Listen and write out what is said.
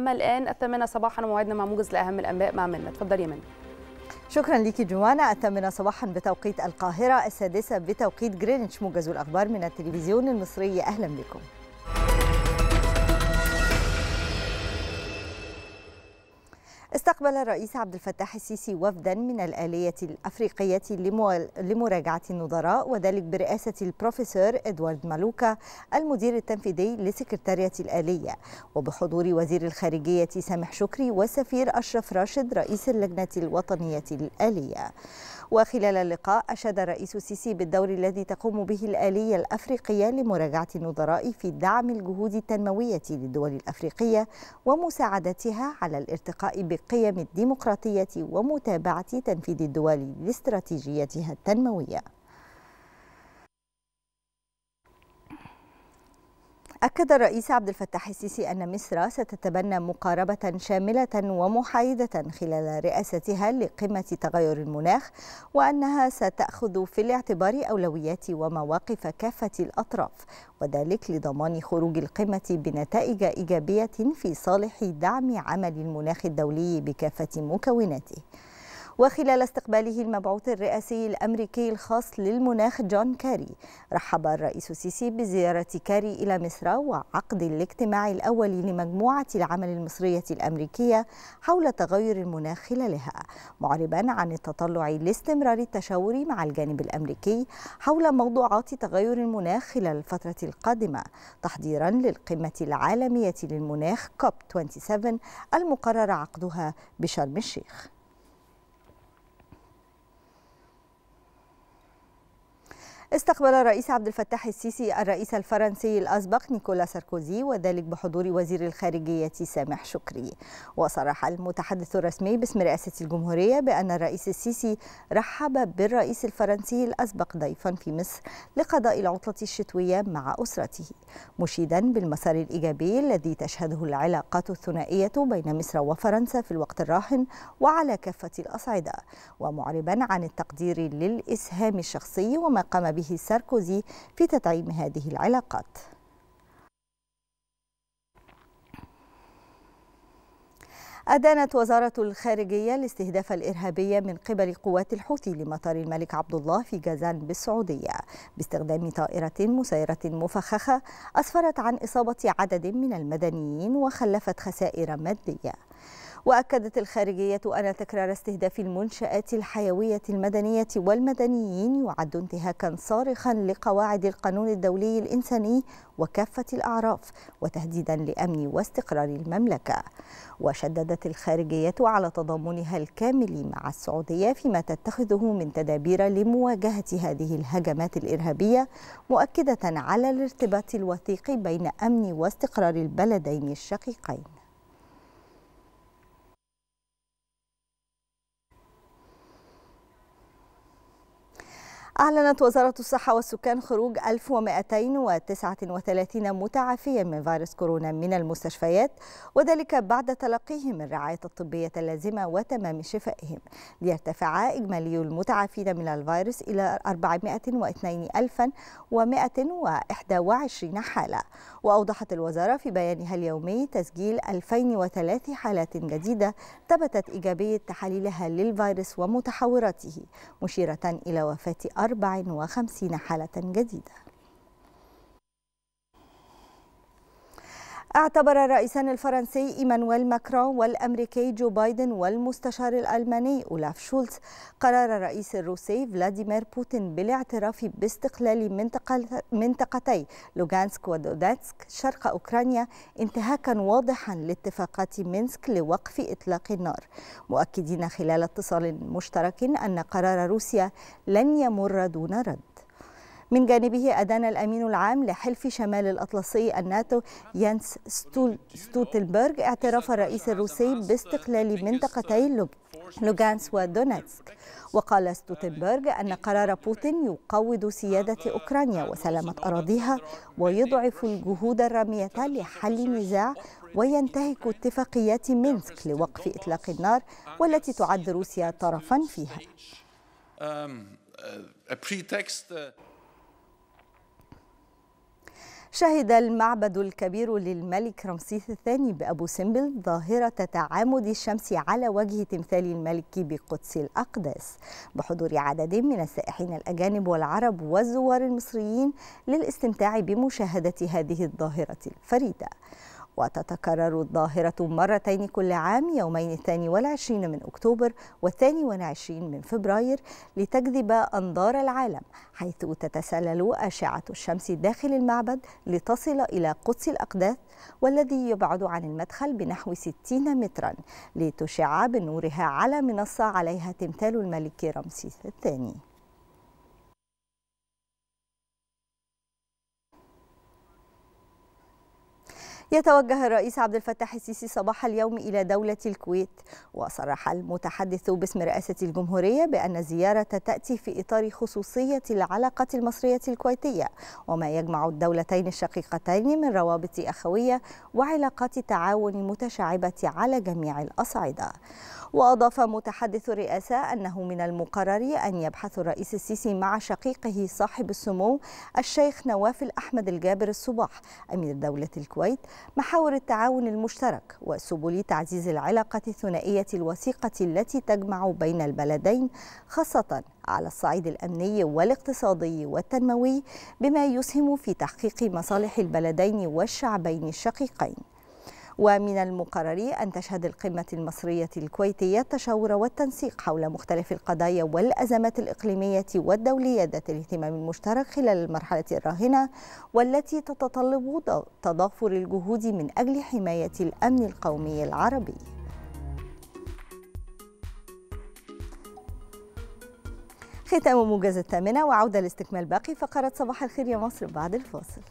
أما الآن الثامنة صباحا وموعدنا مع موجز لأهم الأنباء مع منا تفضل يا منا شكرا لك جوانا الثامنة صباحا بتوقيت القاهرة السادسة بتوقيت جرينتش موجز الأخبار من التلفزيون المصري أهلا بكم استقبل الرئيس عبد الفتاح السيسي وفدا من الآلية الأفريقية لمراجعة النظراء وذلك برئاسة البروفيسور إدوارد مالوكا المدير التنفيذي لسكرتارية الآلية وبحضور وزير الخارجية سامح شكري والسفير أشرف راشد رئيس اللجنة الوطنية الآلية وخلال اللقاء أشاد الرئيس السيسي بالدور الذي تقوم به الآلية الأفريقية لمراجعة النظراء في دعم الجهود التنموية للدول الأفريقية ومساعدتها على الارتقاء بقيم الديمقراطية ومتابعة تنفيذ الدول لاستراتيجيتها التنموية أكد الرئيس عبد الفتاح السيسي أن مصر ستتبنى مقاربة شاملة ومحايدة خلال رئاستها لقمة تغير المناخ وأنها ستأخذ في الاعتبار أولويات ومواقف كافة الأطراف وذلك لضمان خروج القمة بنتائج إيجابية في صالح دعم عمل المناخ الدولي بكافة مكوناته وخلال استقباله المبعوث الرئاسي الأمريكي الخاص للمناخ جون كاري رحب الرئيس السيسي بزيارة كاري إلى مصر وعقد الاجتماع الأول لمجموعة العمل المصرية الأمريكية حول تغير المناخ خلالها معربا عن التطلع لاستمرار التشاور مع الجانب الأمريكي حول موضوعات تغير المناخ خلال الفترة القادمة تحضيرا للقمة العالمية للمناخ كوب 27 المقرر عقدها بشرم الشيخ استقبل الرئيس عبد الفتاح السيسي الرئيس الفرنسي الأسبق نيكولا ساركوزي وذلك بحضور وزير الخارجية سامح شكري وصرح المتحدث الرسمي باسم رئاسة الجمهورية بأن الرئيس السيسي رحب بالرئيس الفرنسي الأسبق ضيفا في مصر لقضاء العطلة الشتوية مع أسرته مشيدا بالمسار الإيجابي الذي تشهده العلاقات الثنائية بين مصر وفرنسا في الوقت الراهن وعلى كافة الأصعدة ومعربا عن التقدير للإسهام الشخصي وما قام به به ساركوزي في تدعيم هذه العلاقات أدانت وزارة الخارجية الاستهداف الإرهابي من قبل قوات الحوثي لمطار الملك عبد الله في جازان بالسعودية باستخدام طائرة مسيرة مفخخة أسفرت عن إصابة عدد من المدنيين وخلفت خسائر مادية. وأكدت الخارجية أن تكرار استهداف المنشآت الحيوية المدنية والمدنيين يعد انتهاكا صارخا لقواعد القانون الدولي الإنساني وكافة الأعراف وتهديدا لأمن واستقرار المملكة وشددت الخارجية على تضامنها الكامل مع السعودية فيما تتخذه من تدابير لمواجهة هذه الهجمات الإرهابية مؤكدة على الارتباط الوثيق بين أمن واستقرار البلدين الشقيقين أعلنت وزارة الصحة والسكان خروج 1239 متعافيا من فيروس كورونا من المستشفيات وذلك بعد تلقيهم الرعاية الطبية اللازمة وتمام شفائهم ليرتفع إجمالي المتعافين من الفيروس إلى 402121 حالة وأوضحت الوزارة في بيانها اليومي تسجيل 2003 حالات جديدة ثبتت إيجابية تحاليلها للفيروس ومتحوراته مشيرة إلى وفاة 54 حالة جديدة اعتبر الرئيسان الفرنسي إيمانويل ماكرون والأمريكي جو بايدن والمستشار الألماني أولاف شولتز قرار الرئيس الروسي فلاديمير بوتين بالاعتراف باستقلال منطقة منطقتي لوغانسك ودوداتسك شرق أوكرانيا انتهاكا واضحا لاتفاقات مينسك لوقف إطلاق النار مؤكدين خلال اتصال مشترك أن قرار روسيا لن يمر دون رد من جانبه أدان الأمين العام لحلف شمال الأطلسي الناتو يانس ستوتلبرغ اعتراف الرئيس الروسي باستقلال منطقتي لوغانس ودونيتسك وقال ستوتنبرغ أن قرار بوتين يقوض سيادة أوكرانيا وسلامة أراضيها ويضعف الجهود الرامية لحل النزاع وينتهك اتفاقيات مينسك لوقف إطلاق النار والتي تعد روسيا طرفا فيها. Um, uh, شهد المعبد الكبير للملك رمسيس الثاني بأبو سمبل ظاهرة تعامد الشمس على وجه تمثال الملك بقدس الأقداس بحضور عدد من السائحين الأجانب والعرب والزوار المصريين للاستمتاع بمشاهدة هذه الظاهرة الفريدة وتتكرر الظاهرة مرتين كل عام يومين الثاني والعشرين من أكتوبر والثاني والعشرين من فبراير لتجذب أنظار العالم حيث تتسلل أشعة الشمس داخل المعبد لتصل إلى قدس الأقداس والذي يبعد عن المدخل بنحو 60 مترا لتشع بنورها على منصة عليها تمثال الملك رمسيس الثاني يتوجه الرئيس عبد الفتاح السيسي صباح اليوم إلى دولة الكويت وصرح المتحدث باسم رئاسة الجمهورية بأن الزيارة تأتي في إطار خصوصية العلاقة المصرية الكويتية وما يجمع الدولتين الشقيقتين من روابط أخوية وعلاقات تعاون متشعبة على جميع الأصعدة وأضاف متحدث الرئاسة أنه من المقرر أن يبحث الرئيس السيسي مع شقيقه صاحب السمو الشيخ نواف أحمد الجابر الصباح أمير دولة الكويت محاور التعاون المشترك وسبل تعزيز العلاقة الثنائية الوثيقة التي تجمع بين البلدين خاصة على الصعيد الأمني والاقتصادي والتنموي بما يسهم في تحقيق مصالح البلدين والشعبين الشقيقين ومن المقرر أن تشهد القمة المصرية الكويتية التشاور والتنسيق حول مختلف القضايا والأزمات الإقليمية والدولية ذات الاهتمام المشترك خلال المرحلة الراهنة والتي تتطلب تضافر الجهود من أجل حماية الأمن القومي العربي ختام موجز الثامنة وعودة لاستكمال باقي فقرة صباح الخير يا مصر بعد الفاصل